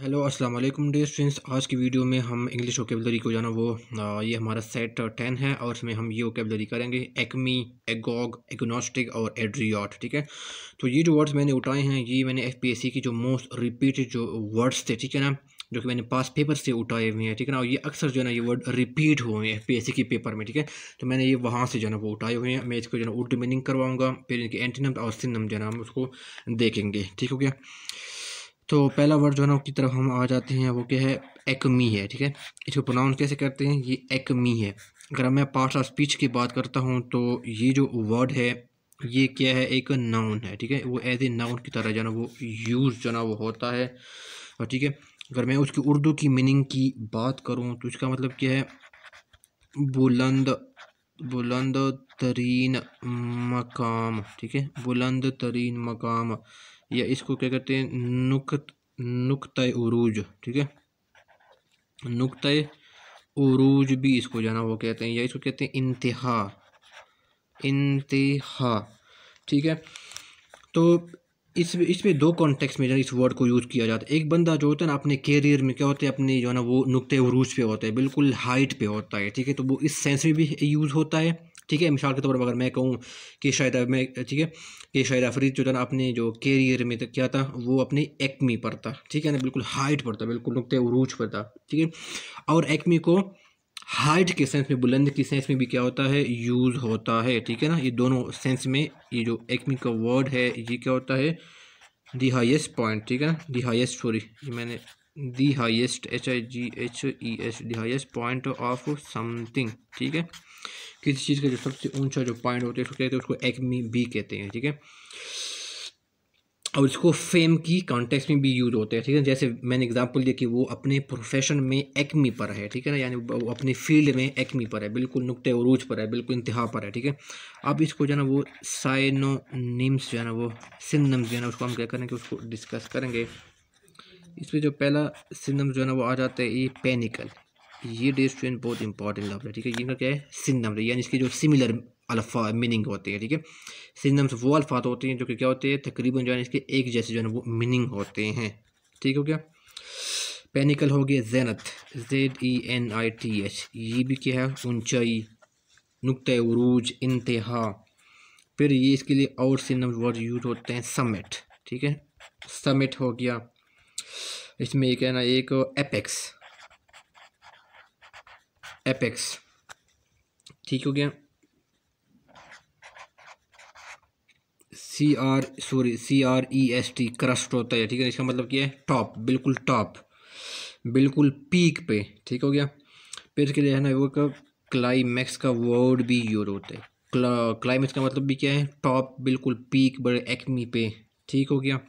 Hello अस्सलाम वालेकुम dear students आज की वीडियो में हम इंग्लिश ओकेबलरी को जाना वो आ, ये हमारा सेट टेन है और इसमें हम ये ओकेबलरी करेंगे एक्मी एगोग एग्नोस्टिक और एड्रियाट ठीक है तो ये जो वर्ड्स मैंने उठाए हैं ये मैंने एफपीएससी की जो मोस्ट रिपीटेड जो वर्ड्स थे ठीक है ना जो कि मैंने पास पेपर से उठाए हुए हैं ठीक है ना और ये अक्सर जो है ना ये वर्ड रिपीट हुए हैं एफ के पेपर में ठीक है तो मैंने ये वहाँ से जो है ना वो उठाए हुए हैं मैं इसको जो है ना उर्दू मीनिंग करवाऊँगा फिर इनके एंटीनम और सिनम जो है ना हम उसको देखेंगे ठीक हो गया तो पहला वर्ड जो है ना उसकी तरफ हम आ जाते हैं वो क्या है एक्मी है ठीक है इसको प्रोनाउंस कैसे करते हैं ये एक्मी है अगर मैं पार्ट्स ऑफ स्पीच की बात करता हूँ तो ये जो वर्ड है ये क्या है एक नाउन है ठीक है वो एज ए नाउन की तरह जो ना वो यूज़ जो ना वो होता है और ठीक है अगर मैं उसकी उर्दू की मीनिंग की बात करूँ तो इसका मतलब क्या है बुलंद बुलंद तरीन मकाम ठीक है बुलंद तरीन मकाम या इसको क्या कहते हैं नुक नुकतः उरूज ठीक है नुकतः उरूज भी इसको जाना वो कहते हैं या इसको कहते हैं इंतहा इंतहा ठीक है तो इस इसमें दो कॉन्टेक्स्ट में जो इस वर्ड को यूज़ किया जाता है एक बंदा जो होता है ना अपने कैरियर में क्या होता है अपने जो है ना वो नुकते उरूज पे होता है बिल्कुल हाइट पे होता है ठीक है तो वो इस सेंस में भी यूज़ होता है ठीक है मिसाल के तौर पर अगर मैं कहूँ कि शायद मैं ठीक है कि शायद अफरीद जो था ना अपने जो कैरियर में क्या था वो अपने एक्मी पर था ठीक है ना बिल्कुल हाइट पर था बिल्कुल नुकते उरूज पर था ठीक है और एक्मी को हाइट के सेंस में बुलंद के सेंस में भी क्या होता है यूज़ होता है ठीक है ना ये दोनों सेंस में ये जो एक्मी का वर्ड है ये क्या होता है दी हाइस्ट पॉइंट ठीक है ना दी हाइस्ट सॉरी ये मैंने दी highest H I G H E H the highest point of something ठीक है किसी चीज़ का जो सबसे ऊंचा जो पॉइंट होता है उसको कहते हैं उसको एक्मी बी कहते हैं ठीक है और इसको फेम की कॉन्टेक्स्ट में भी यूज़ होता है ठीक है जैसे मैंने एग्जांपल दिया कि वो अपने प्रोफेशन में एक्मी पर है ठीक है ना यानी वो अपने फील्ड में एक्मी पर है बिल्कुल नुक्ते उरूज पर है बिल्कुल इंतहा पर है ठीक है अब इसको जो है ना वो साइनो साइनोनिम्स जो है ना वो सिमनम्स जो है ना उसको हम क्या करेंगे उसको डिस्कस करेंगे इसमें जो पहला सिमनम्स जो है ना वो आ जाता है ये पेनिकल ये डे स्टूडेंट बहुत इंपॉर्टेंट लफ्ज़ है ठीक है इनका क्या है सिन्नम्स यानी इसके जो सिमिलर अल्फा मीनिंग होते हैं ठीक है सिन्नम्स वो अल्फात होते हैं जो कि क्या होते हैं तकरीबन जो है इसके एक जैसे जो है वो मीनिंग होते हैं ठीक हो गया पेनिकल हो गया zenith Z E N I T H ये भी क्या है ऊंचाई नुक़ इंतहा फिर ये इसके लिए और सिन्नम्स वर्ड यूज होते हैं समिट ठीक है समिट हो गया इसमें एक है ना एक एपेक्स एपेक्स ठीक हो गया C R sorry C R E S T crest होता है ठीक है इसका मतलब क्या है टॉप बिल्कुल टॉप बिल्कुल पीक पे ठीक हो गया फिर इसके लिए है ना वो कब क्लाइमैक्स का वर्ड भी यूज होता है क्ला, क्लाइमैक्स का मतलब भी क्या है टॉप बिल्कुल पीक बड़े एक्मी पे ठीक हो गया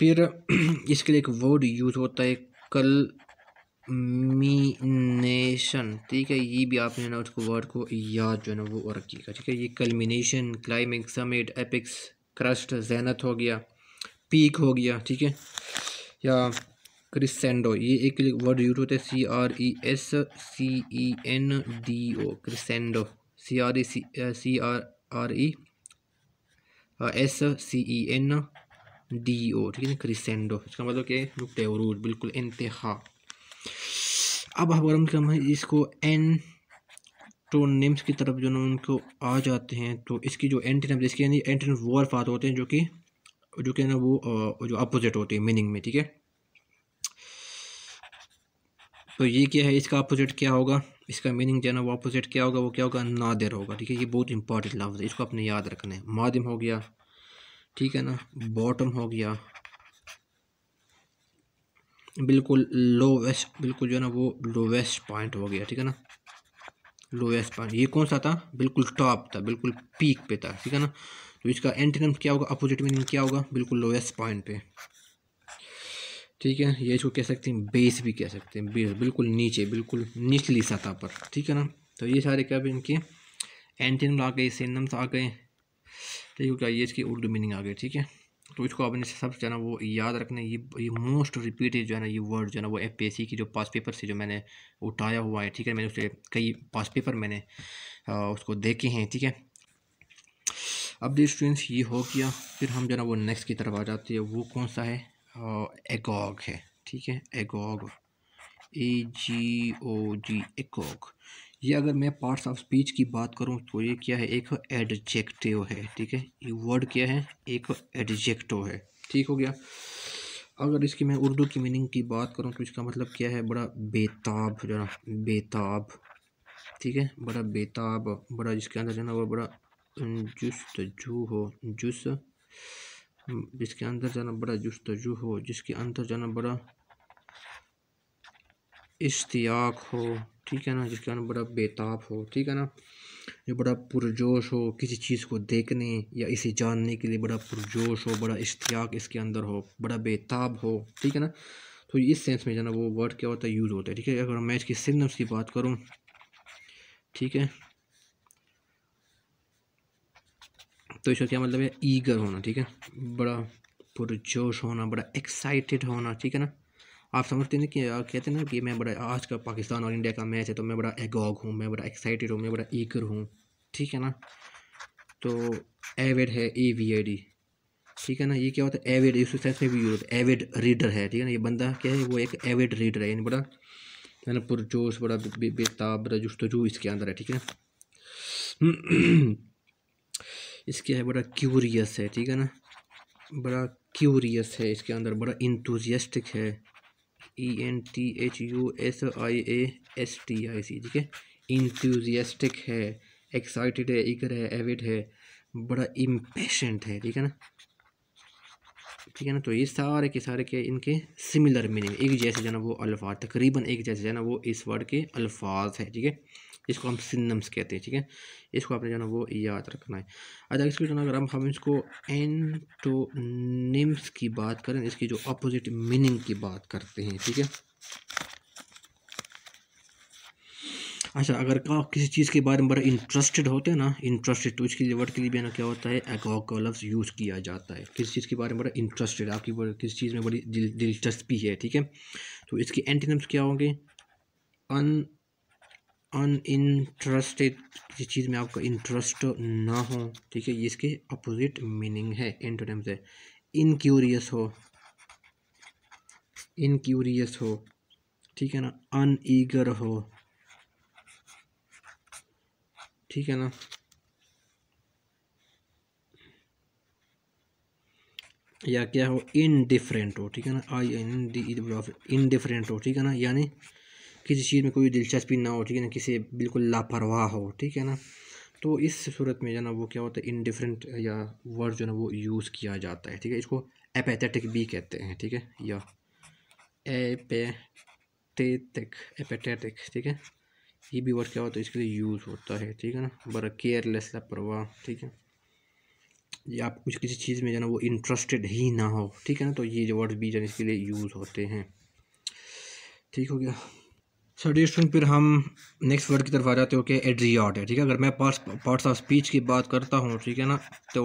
फिर इसके लिए एक वर्ड यूज़ होता है कल कलमिनेशन ठीक है ये भी आपने ना उसको वर्ड को याद जो है ना वो और रखिएगा ठीक है ये culmination climax summit apex crest zenith हो गया पीक हो गया ठीक है या क्रिसेंडो ये एक वर्ड यूज होता है C R E S C E N D O crescendo C R E C C R R E S C E N D O ठीक है ना क्रिसेंडो इसका मतलब क्या है टेवरूज बिल्कुल इंतहा अब अगर हम इसको एन नेम्स की तरफ जो ना उनको आ जाते हैं तो इसकी जो नेम्स इसके यानी एंटीनम वो अल्फात होते हैं जो कि जो कि ना वो जो अपोजिट होते हैं मीनिंग में ठीक है तो ये क्या है इसका अपोजिट क्या होगा इसका मीनिंग जो है ना वो अपोजिट क्या होगा वो क्या होगा नादिर होगा ठीक है ये बहुत इंपॉर्टेंट लफ्ज़ है इसको अपने याद रखना है मादिम हो गया ठीक है ना बॉटम हो गया बिल्कुल लोवेस्ट बिल्कुल जो है ना वो लोवेस्ट पॉइंट हो गया ठीक है ना लोवेस्ट पॉइंट ये कौन सा था बिल्कुल टॉप था बिल्कुल पीक पे था ठीक है ना तो इसका एंटीनम क्या होगा अपोजिट मीनिंग क्या होगा बिल्कुल लोवेस्ट पॉइंट पे ठीक है ये इसको कह सकते हैं बेस भी कह सकते हैं बेस बिल्कुल नीचे बिल्कुल निचली सतह पर ठीक है ना तो ये सारे क्या इनके एंटीनम आ गए सेनम्स आ गए ठीक तो है ये इसकी उर्दू मीनिंग आ गई ठीक है तो इसको आपने सब जो है ना वो याद रखना ये ये मोस्ट रिपीटेड जो है ना ये वर्ड जो है ना वो एफ पी एस सी की जो पास पेपर से जो मैंने उठाया हुआ है ठीक है मैंने उसे कई पास पेपर मैंने आ, उसको देखे हैं ठीक है अब डी स्टूडेंट्स ये हो गया फिर हम जो है ना वो नेक्स्ट की तरफ आ जाते हैं वो कौन सा है एगॉग है ठीक है एगॉग ए जी ओ जी एगॉग ये अगर मैं पार्ट्स ऑफ स्पीच की बात करूँ तो ये क्या है एक एडजेक्टिव है ठीक है ये वर्ड क्या है एक एडजेक्टिव है ठीक हो गया अगर इसकी मैं उर्दू की मीनिंग की बात करूँ तो इसका मतलब क्या है बड़ा बेताब जरा बेताब ठीक है बड़ा बेताब बड़ा जिसके अंदर जो ना वो बड़ा जस्तजू हो जुस जिसके अंदर जाना बड़ा जस्तजू हो जिसके अंदर जाना बड़ा इश्तियाक हो ठीक है ना जिसके कारण बड़ा बेताब हो ठीक है ना जो बड़ा पुरजोश हो किसी चीज़ को देखने या इसे जानने के लिए बड़ा पुरजोश हो बड़ा इश्तियाक इसके अंदर हो बड़ा बेताब हो ठीक है ना तो इस सेंस में जाना वो वर्ड क्या होता है यूज़ होता है ठीक है अगर मैं इसकी सिम्टम्स की बात करूँ ठीक है तो इसका क्या मतलब है ईगर होना ठीक है बड़ा पुरजोश होना बड़ा एक्साइटेड होना ठीक है ना आप समझते हैं कि कहते हैं ना कि मैं बड़ा आज का पाकिस्तान और इंडिया का मैच है तो मैं बड़ा एगॉग हूँ मैं बड़ा एक्साइटेड हूँ मैं बड़ा ईकर हूँ ठीक है ना तो एवेड है ए वी आई डी ठीक है ना ये क्या होता है एवेड इस सेंस में भी यूज होता है एवेड रीडर है ठीक है ना ये बंदा क्या है वो एक एवेड रीडर है यानी बड़ा है ना पुरजोश बड़ा बेताब बड़ा जस्तजू इसके अंदर है ठीक है इसके है बड़ा क्यूरियस है ठीक है ना बड़ा क्यूरियस है इसके अंदर बड़ा इंतुजस्टिक है E N T H U S I A S T I C ठीक है इंथ्यूजियास्टिक है एक्साइटेड है इगर है एविड है बड़ा इम्पेशेंट है ठीक है ना ठीक है ना तो ये सारे के सारे के इनके सिमिलर मीनिंग एक जैसे जाना वो अल्फाज तकरीबन एक जैसे जाना वो इस वर्ड के अल्फाज है ठीक है इसको हम सिन्नम्स कहते हैं ठीक है चीके? इसको आपने जाना वो याद रखना है अच्छा इसके जाना अगर हम हम इसको एंटोनिम्स की बात करें इसकी जो अपोजिट मीनिंग की बात करते हैं ठीक है अच्छा अगर आप किसी चीज़ के बारे में बड़ा इंटरेस्टेड होते हैं ना इंटरेस्टेड तो इसके लिए वर्ड के लिए भी ना क्या होता है एगॉग लफ्ज़ यूज़ किया जाता है किसी चीज़ के बारे में बड़ा इंटरेस्टेड आपकी किसी चीज़ में बड़ी दिलचस्पी है ठीक है तो इसके एंटीनम्स क्या होंगे अन अनइंटरेस्टेड किसी चीज़ में आपका इंटरेस्ट ना हो ठीक है इसके अपोजिट मीनिंग है एंटोनिम्स है इनक्यूरियस हो इनक्यूरियस हो ठीक है ना अनईगर हो ठीक है ना या क्या हो इनडिफरेंट हो ठीक है ना आई एन डी इनडिफरेंट हो ठीक है ना यानी किसी चीज़ में कोई दिलचस्पी ना हो ठीक है ना किसी बिल्कुल लापरवाह हो ठीक है ना तो इस सूरत में जो ना वो क्या होता है इनडिफरेंट या वर्ड जो ना वो यूज़ किया जाता है ठीक है इसको एपैथेटिक भी कहते हैं ठीक है या एपेथेटिक एपैथेटिक ठीक है ये भी वर्ड क्या होता है इसके लिए यूज़ होता है ठीक है ना बड़ा केयरलेस लापरवाह ठीक है या आप कुछ किसी चीज़ में जो ना वो इंटरेस्टेड ही ना हो ठीक है ना तो ये जो वर्ड भी जो इसके लिए यूज़ होते हैं ठीक हो गया सर डी स्टूडेंट फिर हम नेक्स्ट वर्ड की तरफ आ जाते हो कि एड्रियाड है ठीक है अगर मैं पार्ट पार्ट्स ऑफ स्पीच की बात करता हूँ ठीक है ना तो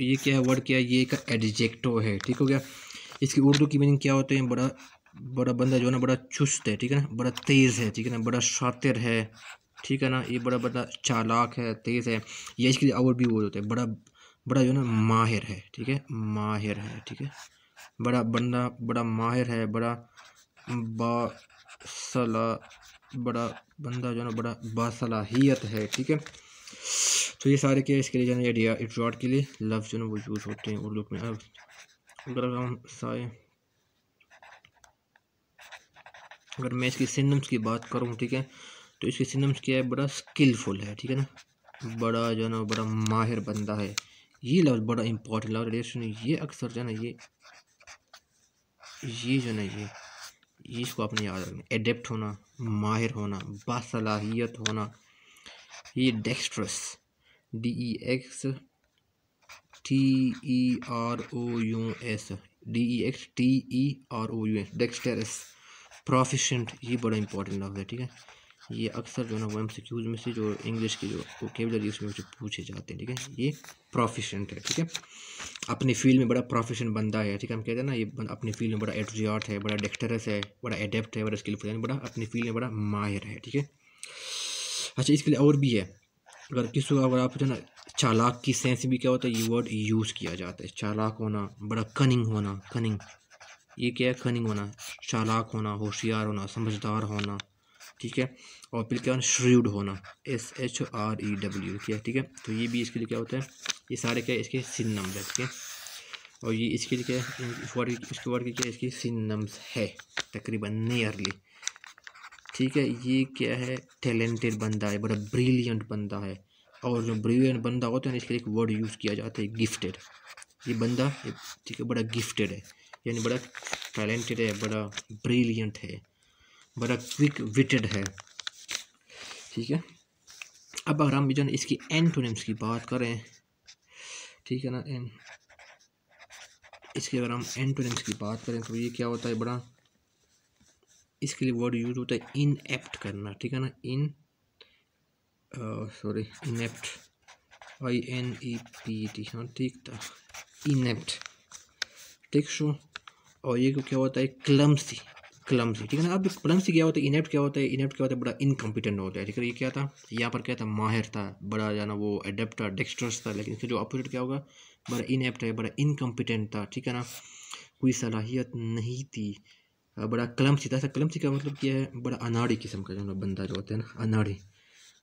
ये क्या है वर्ड क्या है ये एक एडजेक्टो है ठीक हो गया इसकी उर्दू की मीनिंग क्या होते हैं बड़ा बड़ा बंदा जो है ना बड़ा चुस्त है ठीक है ना बड़ा तेज़ है ठीक है ना बड़ा शातिर है ठीक है ना ये बड़ा बड़ा चालाक है तेज़ है ये इसके लिए और भी वो होते हैं बड़ा बड़ा जो है ना माहिर है ठीक है माहिर है ठीक है बड़ा बंदा बड़ा माहिर है बड़ा बा सला बड़ा बंदा जो है ना बड़ा बासलाहियत है ठीक है तो ये सारे के इसके लिए जो है ना इटॉट के लिए लफ्ज़ जो है वो यूज़ होते हैं उर्दू में अब अगर हम सारे अगर मैं इसकी सिनम्स की बात करूँ ठीक है तो इसकी सिनम्स क्या है बड़ा स्किलफुल है ठीक है ना बड़ा जो है ना बड़ा माहिर बंदा है ये लफ्ज़ बड़ा इंपॉर्टेंट लफ्ज ये अक्सर जो है ना ये ये जो ना ये इसको आपने याद रखना एडेप्ट होना माहिर होना बासलाहियत होना ये dexterous D E X T E R O U S D E X T E R O U S dexterous proficient ये बड़ा इंपॉर्टेंट लफ्ज़ है ठीक है ये अक्सर जो है ना वो एम में से जो इंग्लिश की जो वोकेबलरी उसमें जो पूछे जाते हैं ठीक है ये प्रोफिशेंट है ठीक है अपने फील्ड में बड़ा प्रोफेशन बंदा है ठीक है हम कहते हैं ना ये अपने फील्ड में बड़ा एट्रियाट है बड़ा डेक्टरस है बड़ा एडेप्ट है बड़ा स्किलफुल है बड़ा अपने फील्ड में बड़ा माहिर है ठीक है अच्छा इसके लिए और भी है अगर किसी अगर आप जो है ना चालाक की सेंस भी क्या होता है ये वर्ड यूज़ किया जाता है चालाक होना बड़ा कनिंग होना कनिंग ये क्या है कनिंग होना चालाक होना होशियार होना समझदार होना ठीक है और फिर क्या होना होना S H R E W ठीक है ठीक है तो ये भी इसके लिए क्या होता है ये सारे क्या इसके सिन नंबर है ठीक है और ये इसके लिए क्या इस वर्ड इसके वर्ड की क्या इसके सिन नंबर है तकरीबन नियरली ठीक है ये क्या है टैलेंटेड बंदा है बड़ा ब्रिलियंट बंदा है और जो ब्रिलियंट बंदा होता है ना इसके लिए एक वर्ड यूज़ किया जाता है गिफ्टेड ये बंदा ठीक है बड़ा गिफ्टेड है यानी बड़ा टैलेंटेड है बड़ा ब्रिलियंट है बड़ा क्विक विटेड है ठीक है अब अगर हम जो एन इसकी एंटोनिम्स की बात करें ठीक है ना एन इसके अगर हम एंटोनिम्स की बात करें तो ये क्या होता है बड़ा इसके लिए वर्ड यूज होता है इन एप्ट करना ठीक है ना in sorry inept I N E P T हाँ ठीक था इनेप्ट ठीक शो और ये क्या होता है क्लम्सी क्लम्सी ठीक है ना अब क्लम्सी क्या होता है इनेप्ट क्या होता है इनेप्ट क्या होता है बड़ा इनकम्पिटेंट होता है ठीक है ये क्या था यहाँ पर क्या था माहिर था बड़ा जाना वो एडेप्ट डेक्स्ट्रस था लेकिन इसका जो अपोजिट क्या होगा बड़ा इनेप्ट है बड़ा इनकम्पिटेंट था ठीक है ना कोई सलाहियत नहीं थी बड़ा क्लम्सी था ऐसा क्लम्सी का मतलब क्या है बड़ा अनाड़ी किस्म का जो बंदा जो होता है ना अनाड़ी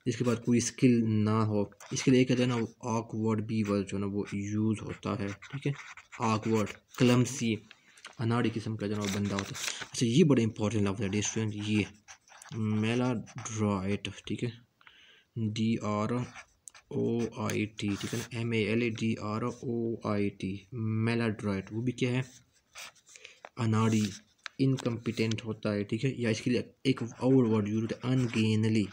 इसके बाद कोई स्किल ना हो इसके लिए क्या हैं ना आकवर्ड बी वर्ड जो ना वो यूज़ होता है ठीक है आकवर्ड क्लम्सी अनाड़ी किस्म का जनाब बंदा होता है अच्छा ये बड़ा इंपॉर्टेंट लफ्ज़ है डिस्टूडेंट ये मेलाड्राइट ठीक है D R O I T ठीक है ना M A L A D R O I T maladroit वो भी क्या है अनाड़ी इनकम्पिटेंट होता है ठीक है या इसके लिए एक और वर्ड यूज होता है अनगेनली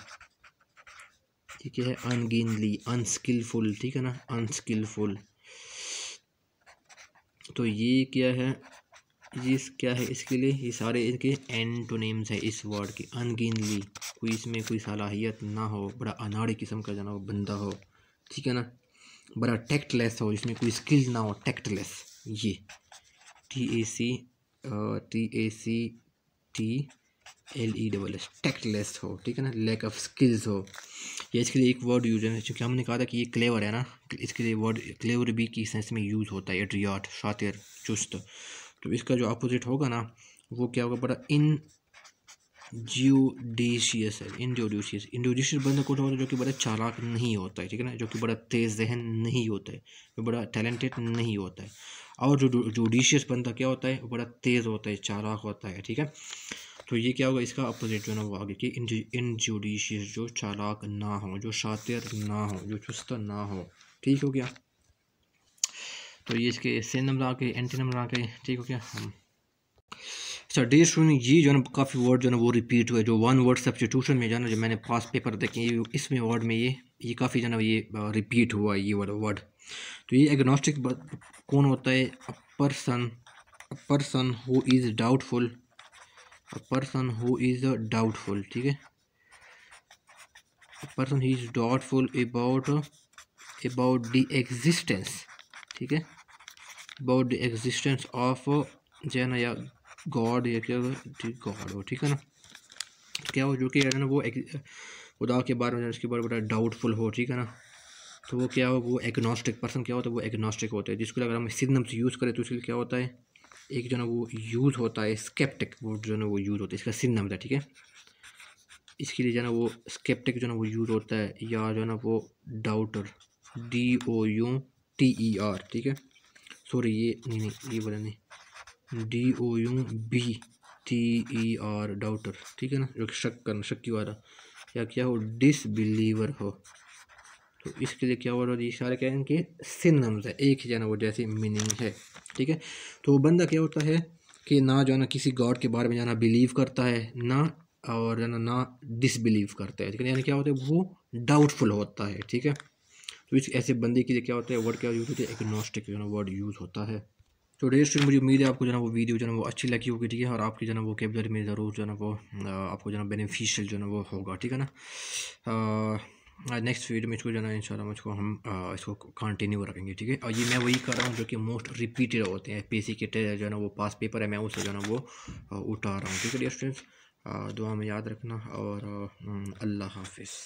ठीक है अनगेनली अनस्किलफुल ठीक है ना अनस्किलफुल तो ये क्या है ये क्या है इसके लिए ये सारे इनके एंटोनेम्स हैं इस वर्ड के अनगिनली कोई इसमें कोई सलाहियत ना हो बड़ा अनाड़ी किस्म का जाना हो बंदा हो ठीक है ना बड़ा टैक्टलेस हो जिसमें कोई स्किल ना हो टैक्टलेस ये T A C T A C T L E double S tactless हो ठीक है ना लैक ऑफ स्किल्स हो ये इसके लिए एक वर्ड यूज है क्योंकि हमने कहा था कि ये क्लेवर है ना इसके लिए वर्ड क्लेवर भी की सेंस में यूज़ होता है एड्रियाट शातिर चुस्त तो इसका जो अपोजिट होगा ना वो क्या होगा बड़ा इन ज्यूडिशियस है इनजोडिशियस इनजोडिशियस बंदा कौन होता है जो कि बड़ा चालाक नहीं होता है ठीक है ना जो कि बड़ा तेज़ जहन नहीं होता है जो बड़ा टैलेंटेड नहीं होता है और जो जुडिशियस बंदा क्या होता है बड़ा तेज़ होता है चालाक होता है ठीक है तो ये क्या होगा इसका अपोजिट जो ना वो आगे कि इन जुडिशियस जो चालाक ना हो जो शातिर ना हो जो चुस्त ना हो ठीक हो गया तो ये इसके सेल नंबर आ गए एंटी नंबर आ गए ठीक हो गया अच्छा डेयर स्टूडेंट ये जो है ना काफ़ी वर्ड जो है ना वो रिपीट हुए जो वन वर्ड सब्सटीट्यूशन में जो है ना जो मैंने पास पेपर देखे ये इसमें वर्ड में ये ये काफ़ी जो ना ये रिपीट हुआ ये वर्ड वर्ड तो ये एग्नोस्टिक कौन होता है a person a person who is doubtful a person who is doubtful ठीक है person he is doubtful about about the existence ठीक है अबाउट द एग्जिस्टेंस ऑफ जो है ना या गॉड या क्या गॉड हो ठीक है ना क्या हो जो कि है ना वो खुदा के बारे में उसके बारे में बड़ा डाउटफुल हो ठीक है ना तो वो क्या हो वो एग्नोस्टिक पर्सन क्या होता है वो एग्नोस्टिक होता है जिसको अगर हम सिग्नम्स यूज़ करें तो उसके लिए क्या होता है एक जो ना वो यूज़ होता है स्केप्टिक वो जो ना वो यूज़ होता है इसका सिग्नम है ठीक है इसके लिए जो है ना वो स्केप्टिक जो ना वो यूज़ होता है या जो है ना वो doubter D O U T E R ठीक है सॉरी ये नहीं नहीं ये बोला नहीं D O U B T E R doubter ठीक है ना जो शक करना शक्की वाला या क्या हो डिसबिलीवर हो तो इसके लिए क्या वर्ड ये सारे क्या कि सिनम्स है एक ही जाना वो जैसे मीनिंग है ठीक है तो बंदा क्या होता है कि ना जो है ना किसी गॉड के बारे में जाना बिलीव करता है ना और ना ना डिसबिलीव करता है ठीक है यानी क्या होता है वो डाउटफुल होता है ठीक है तो ऐसे बंदे के लिए क्या होता है वर्ड क्या यूज़ होता है एग्नोस्टिक जो है वर्ड यूज़ होता है तो डेयर स्टूडेंट मुझे उम्मीद है आपको जो है वो वीडियो जो है वो अच्छी लगी होगी ठीक है और आपकी जो है वो कैबलरी में ज़रूर जो है वो आपको जो है बेनिफिशियल जो है वो होगा ठीक है ना नेक्स्ट वीडियो में इसको जो है इंशाल्लाह मुझको हम इसको कंटिन्यू रखेंगे ठीक है और ये मैं वही कर रहा हूँ जो कि मोस्ट रिपीटेड होते हैं पी सी के जो है ना वो पास पेपर है मैं उसे जो है ना वो उठा रहा हूँ ठीक है डेयर स्टूडेंट्स दुआ में याद रखना और अल्लाह हाफिज़